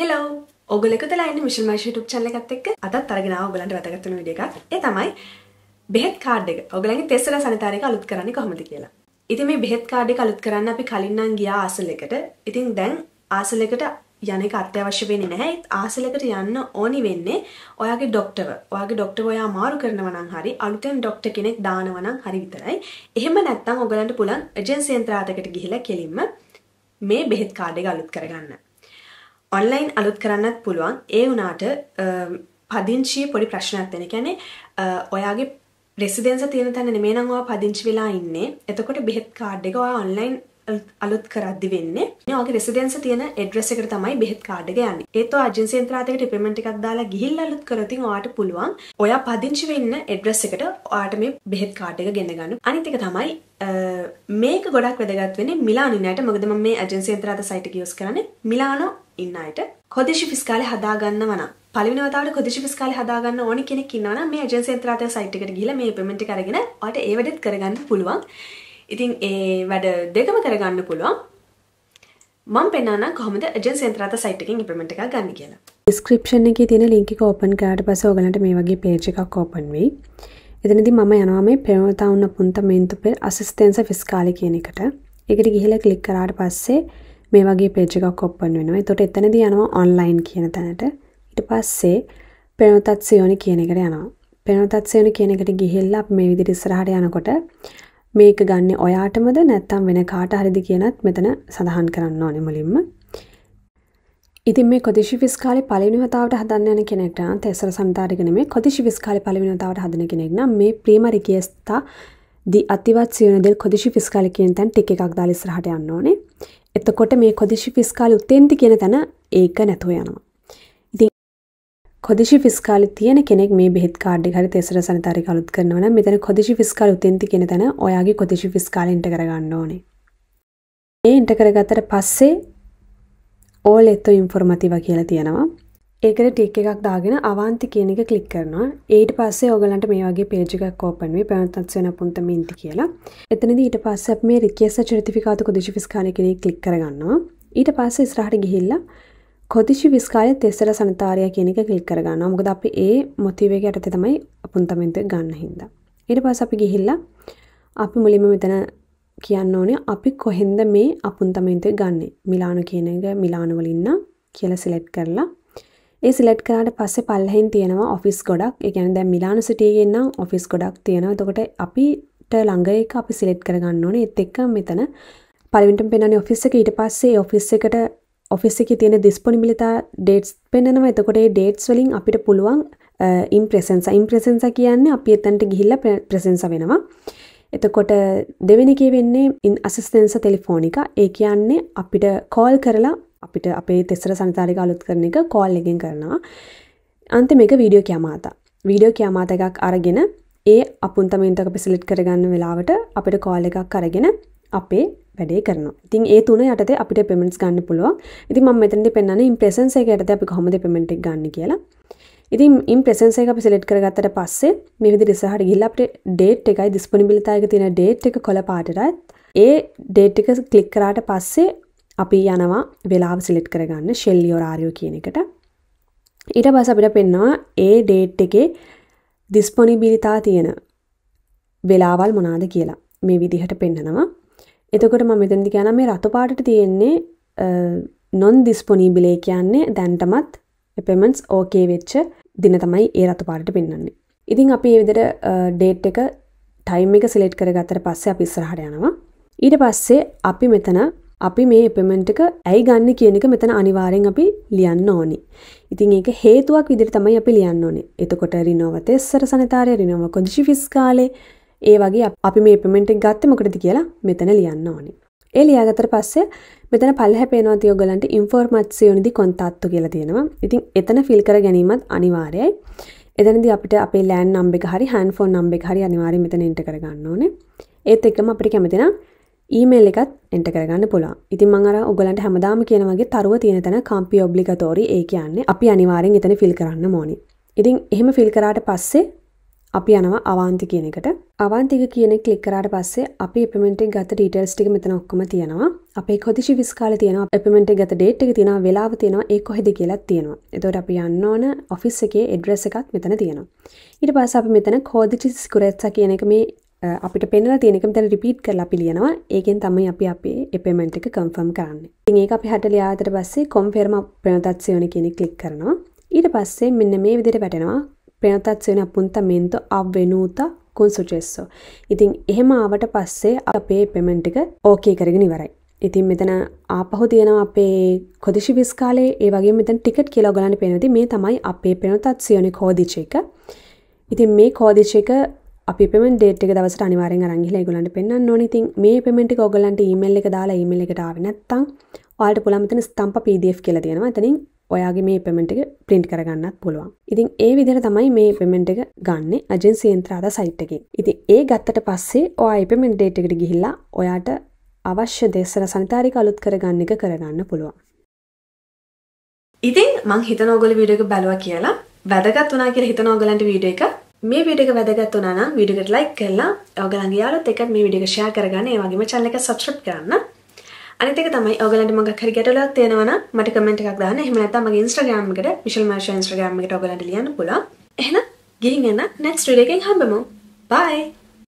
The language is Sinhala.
හෙලෝ ඔගලෙකතලයින්න මිශල් මයිශ ටුක් චල්ල එකත් එක් අතත් අරගෙනාව ගලන්ට වැතගත්තුන විඩිය එකක් ඒ තමයි බෙහෙත් කාඩ් එක ඔගලගේ තෙස්සල සනිතාරයක අලුත් කරන්න කොහොමද කියලා ඉතින් මේ බෙහෙත් කාඩ් එක අලුත් කරන්න අපි කලින්නම් ගියා ආසල එකට ඉතින් දැන් ආසල එකට යන එක අත්‍යවශ්‍ය වෙන්නේ නැහැ ආසලකට යන්න ඕනි වෙන්නේ ඔයාගේ ડોක්ටර් ඔයාගේ ડોක්ටර් ඔයා මාරු කරනවා නම් හරි අලුතෙන් ડોක්ටර් කෙනෙක් දානවා නම් හරි විතරයි එහෙම නැත්නම් ඔයගලන්ට පුළුවන් එජන්සි යන්ත්‍රාතකට ගිහිලා කෙලින්ම මේ බෙහෙත් කාඩ් එක අලුත් කරගන්න ඔන්ලයින් අලුත් කරන්නත් පුළුවන් ඒ වුනාට පදිංචිය පොඩි ප්‍රශ්නයක් දෙෙන කැනෙ ඔයාගේ ප්‍රෙසිදෙන්ස තියෙන තැන මේ නංවා පදිංචි වෙලා ඉන්නේ එතකොට බෙහෙත් කාඩ් එක ඔයා ඔන්ලයින් අලුත් කරද්දි වෙන්නේ ඔයාගේ රෙසිඩෙන්ස තියෙන ඇඩ්‍රස් එකට තමයි බෙහෙත් කාඩ් එක යන්නේ. ඒත් ඔය අජෙන්සි යන්ත්‍රාතයකට ඩිපෙන්ඩන්ට් එකක් දාලා ගිහිල්ලා අලුත් කරොත් ඉතින් ඔයාට පුළුවන් ඔයා පදිංචි වෙන්න ඇඩ්‍රස් එකට ඔයාට මේ බෙහෙත් කාඩ් එක ගෙන ගන්න. අනිත් එක තමයි මේක ගොඩක් වැදගත් වෙන්නේ මිලානිනයට මොකද මම මේ ඇජෙන්සි යන්ත්‍රාත සයිට් එක යූස් කරන්නේ මිලානෝ ඉන්න අයට කොදේශි ෆිස්කාලේ හදාගන්නව නම් පළවෙනි වතාවට කොදිසි ෆිස්කාලේ හදාගන්න ඕනි කෙනෙක් ඉන්නවා නම් මේ ඒජන්සි යන්ත්‍රාතය සයිට් එකට ගිහලා මේ පේමන්ට් එක අරගෙන ඔයාලට ඒ වැඩෙත් කරගන්න පුළුවන්. ඉතින් ඒ වැඩ දෙකම කරගන්න පුළුවන්. මම පෙන්නනවා කොහොමද ඒජන්සි යන්ත්‍රාත සයිට් එකෙන් ඉම්ප්ලිමන්ට් එකක් ගන්න කියලා. ඩිස්ක්‍රිප්ෂන් එකේ තියෙන ලින්ක් එක ඕපන් කරාට පස්සේ ඔයගලන්ට මේ වගේ පේජ් එකක් ඕපන් වෙයි. එතනදී මම යනවා මේ පෙරවතා උන පුන්තමෙන්තු පෙර අසිස්ටෙන්ස ෆිස්කාලේ කියන එකට. ඒකට ගිහිල්ලා ක්ලික් කරාට පස්සේ මේ වගේ පේජ් එකක් ඔප්පන් වෙනවා. එතකොට එතනදී යනවා ඔන්ලයින් කියන තැනට. ඊට පස්සේ පෙනුතත් සියෝනි කියන එකට යනවා. පෙනුතත් සියෝනි කියන එකට ගිහිල්ලා අපි මේ විදිහට ඉස්සරහට යනකොට මේක ගන්න ඔයාටමද නැත්තම් වෙන කාට හරිද කියනත් මෙතන සඳහන් කරන්න ඕනේ මුලින්ම. ඉතින් මේ කොදිශි විස්කාලේ පළවෙනි වතාවට හදන්න යන කෙනෙක්ට නම් තෙසර සම්තාරගෙන මේ කොදිශි විස්කාලේ පළවෙනි වතාවට හදන කෙනෙක් නම් මේ ප්‍රීමරිකියස්තා දි අතිවත්සියන දෙල් කොදිශි ෆිස්කාල කියෙන් තැන් ටික එකක් දාලිස්රහට යන්න ඕනේ එතකොට මේ කොදිශි ෆිස්කාල උත්තේන්ති කියෙන තැන ඒක නැතුව යනවා ඉති කොදිශි ෆිස්කාල තියන කෙනෙක් මේ බෙත් කාඩි හරි තෙසර සනතාරි කලුත් කරනවන මෙතන කොදිශි ෆිස්කාල උත්තේන්ති කියෙන තැන ඔයාගේ කොදිශි ෆිස්කාලෙන්ට කරගන්න ඕනේ ඒ ඉන්ට කරගත්තට පස්සේ ඕල් එත්තු ඉන්ෆොර්මතිව කියලා තියෙනවා ඒකට ටික් එකක් දාගෙන අවන්ති කියන එක කලික් කරනවා ඊට පස්සේ ඔගලන්ට මේ වගේ පේජිකක් කෝපන් වේ පැවත්ත්වයන පුන්ත මින්ති කියලා එතනද ඊට පස්ස මේ රිකේස චරිතිකාතු කොදිශි විස්කාන කෙනෙ කලික් කරගන්නවා ඊට පස්ස ඉස්රහට ගිහිල්ලා කොතිශි විස්කාලය තෙස්සර සනතාරය කියන එක කලික් කරගන්න මොකද අපි ඒ මොතිවේක ඇත තමයි පුන්තමින්ත ගන්න හින්දා ඊට පස්ස අපි ගිහිල්ලා අපි මුලින්ම මෙතන කියන්න ඕනේ අපි කොහෙන්ද මේ අපුන්තමේන්තුව ගන්නේ මිලානු කියන එක මිලානු වලින්න කියලා සිලෙක්ට් කරලා ඒ සිලෙට් කරාට පස්සේ පල්ලෙහින් තියෙනවා ඔෆිස් ගොඩක්. ඒ කියන්නේ දැන් මිලානෝ සිටියේ නම් ඔෆිස් ගොඩක් තියෙනවා. එතකොට අපිට ළඟ එක අපි සිලෙක්ට් කරගන්න ඕනේ. ඒත් එක්ක මෙතන පළවෙනිටම පෙන්වන්නේ ඔෆිස් එක ඊට පස්සේ ඔෆිස් එකට ඔෆිස් එකේ තියෙන ඩිස්පොනිබිලිටා ඩේට්ස් පෙන්වනවා. එතකොට ඒ ඩේට්ස් වලින් අපිට පුළුවන් ඉම්ප්‍රසෙන්ස ඉම්ප්‍රසෙන්ස කියන්නේ අපි එතනට ගිහිල්ලා ප්‍රසෙන්ස වෙනවා. එතකොට දෙවෙනි එකේ වෙන්නේ ඉන් අසිස්ටෙන්ස ටෙලිෆෝනික. ඒ කියන්නේ අපිට කෝල් කරලා අපිට අපේ තෙසර සනිතාරික අලුත් කරන එක කෝල් එකෙන් කරනවා අන්ති මේක වීඩියෝ කියමාතා වීඩියෝ කියමාත එකක් අරගෙන ඒ අපුන්තමෙන්ටක පිසිලිට් කරගන්න වෙලාවට අපිට කෝල් එකක් අරගෙන අපේ වැඩේ කරන ඉතින් ඒ තුන යටත අපිට පෙමෙන්ට්ස් ගන්න පුළුවන් ඉති ම මෙතැදි පෙන්න්න ඉම්ප්‍රසන්සේ යටත අපි කොමද පෙමෙන්ටක් ගන්න කියලා ඉතින් ඉම් ප්‍රසන්සේ අපි සිලෙට් කරගත්තට පස්සේ මෙවිදි රිසාහට ගිල්ල අපට ඩේට් එකයි දිස්පනිිලිතායක තියෙන ඩේට් එක කොළ පාටරත් ඒ ඩේට් එක කලික් කරාට පස්සේ අපි යනවා වෙලාව සිලෙට් කරගන්න ශෙල්ලි ඔරාරියෝ කියන එකට ඊට පස්ස අපිට පෙන්නවා ඒ ඩේට් එකේ දිස්පොනිබිලිතා තියෙන වෙලාවල් මොනාද කියලා මේ විදිහට පෙන්නනවා එතකොට මම මෙතනදි කියන මේ රතු පාටට තියෙන්නේ non disponible කියන්නේ දැන්ටමත් payments okay වෙච්ච දින තමයි ඒ රතු පාටට පෙන්වන්නේ. ඉතින් අපි මේ විදිහට date එක time එක select කරගත්තට පස්සේ අපි ඉස්සරහට යනවා. ඊට පස්සේ අපි මෙතන අපි මේ එපමෙන්ට් එක ඇයි ගන්න කියන එක මෙතන අනිවාර්යෙන් අපි ලියන්න ඕනි. ඉතින් ඒක හේතුවක් විදිහට තමයි අපි ලියන්න ඕනේ. එතකොට රිනෝව තෙස්සර සනතාරය රිනෝව කොන්ජි ෆිස් කාලේ ඒ වගේ අපි මේ එපමෙන්ට් එක ගත්තේ මොකටද කියලා මෙතන ලියන්න ඕනේ. ඒ ලියාගතර පස්සේ මෙතන පල්හ පේනවා තියෝගලන්ට ඉන්ෆෝර්මත්සියෝනිදි කොන්තාත්තු කියලා තියෙනවා ඉතින් එතන ෆිල් කර ගැනීමත් අනිවාර්යයි එතනදි අපිට අපේ ලෑන් නම්බෙ හරි හන්ෆෝන් නම්බෙ හරි අනිවාරය මෙතන ඉට කරගන්න ඕනේ ඒත් එකම අපිට කැමතිනම් ඊමේල් එකත් එන්ට කරගන්න පුළා ඉතින් මංර ඔගලන්ට හැමදාම කියනවගේ තරුව තියෙන තැන කම්පි ඔබ්ලිගතෝරි ඒ කියන්නේ අපි අනිවාරෙන් එතන ෆිල් කරන්න මෝනි ඉතින් එහෙම ෆිල් කරාට පස්සේ අපි යනවා අවාන්ති කියන එකට අවාන්තික කියන ක්ලික් කරාට පස්සේ අපි එපමෙන්ට් එක ගත ඩීටේල්ස් ටික මෙතන ඔක්කොම තියෙනවා අපේ කොදිසි විස් කාලේ තියෙනවා එපමෙන්ට් එක ගත ඩේට් එක තියෙනවා වෙලාව තියෙනවා ඒ කොහෙද කියලා තියෙනවා එතකොට අපි යන්න ඕන ඔෆිස් එකේ ඇඩ්‍රස් එකක් මෙතන තියෙනවා ඊට පස්සේ අපි මෙතන කොදිසි සිකුරෙත්සා කියන එක මේ අපිට පෙනල තියෙනකම තැන රිපීට් කරලා පිළියනවා ඒකෙන් තමයි අපි අපේ එපේමෙන්ට් එක කන්ෆර්ම් කරන්නේ. ඉතින් ඒක අපි හටලිය ආතර පස්සේ කොන්ෆර්ම ප්‍රනොටාසියෝන කියන එක ක්ලික් කරනවා. ඊට පස්සේ මෙන්න මේ විදිහට වැටෙනවා ප්‍රනොටාසියෝන අපුන්තමෙන්තු අවවෙනූතා කුන්සුචෙස්සෝ. ඉතින් එහෙම ආවට පස්සේ අපේ එපේමෙන්ට් එක ඕකේ කරගෙන ඉවරයි. ඉතින් මෙතන ආපහු තියෙනවා අපේ කොදිශි විස්කාලේ ඒ වගේ මෙතන ටිකට් කියලා ඔයගලන්ට පේනවාදී මේ තමයි අපේ පෙනුතත් සියෝනි කෝදිච එක. ඉතින් මේ කෝදිච එක අපි පෙම ඩේට් එක දවසට අනිවාරෙන් අරන් ගිහලා ඒගොල්ලන්ට පෙන්වන්න ඕනේ. ඉතින් මේ පේමන්ට් එක ඔයගොල්ලන්ට ඊමේල් එක දාලා ඊමේල් එකට ආවේ නැත්නම් ඔයාලට පුළුවන් මෙතන ස්තම්ප PDF කියලා තියෙනවා. එතනින් ඔයාගේ මේ පෙමෙන්ට් එක ප්‍රින්ට් කරගන්නත් පුළුවන්. ඉතින් ඒ විදිහට තමයි මේ පෙමෙන්ට් එක ගන්නෙ ඒජන්සි යන්ත්‍රාදා සයිට් එකේ. ඉතින් ඒ ගත්තට පස්සේ ඔයා ඒ පෙමෙන්ට් ඩේට් එකට ගිහිල්ලා ඔයාට අවශ්‍ය දේශර සනිතාරික අලුත් කරගන්න එක කරගන්න පුළුවන්. ඉතින් මං හිතන ඔයගොල්ලෝ වීඩියෝ එක බලුවා කියලා වැදගත් වුණා කියලා හිතන ඔයගලන්ට වීඩියෝ එක මේ විඩික වැදගත් වනනම් විඩිකට ලයි කරලා ඔගලන්ගේ යාලොත් එකත් මේ විඩික ෂයා කරගන්න ඒවගේම චන්න එක සබස්ක්‍රප් කරන්න අනිතක තමයි ඔගලට මඟ හරි ගැටලක් තියෙනවන මට කමෙන්ට් එකක් දාන්න එහෙම නැත්නම් මගේ Instagram එකට විශල් මාෂා Instagram එකට ඔගලන්ට ලියන්න පුළුවන් එහෙනම් ගිහින් එන්න next video එකෙන් හම්බෙමු bye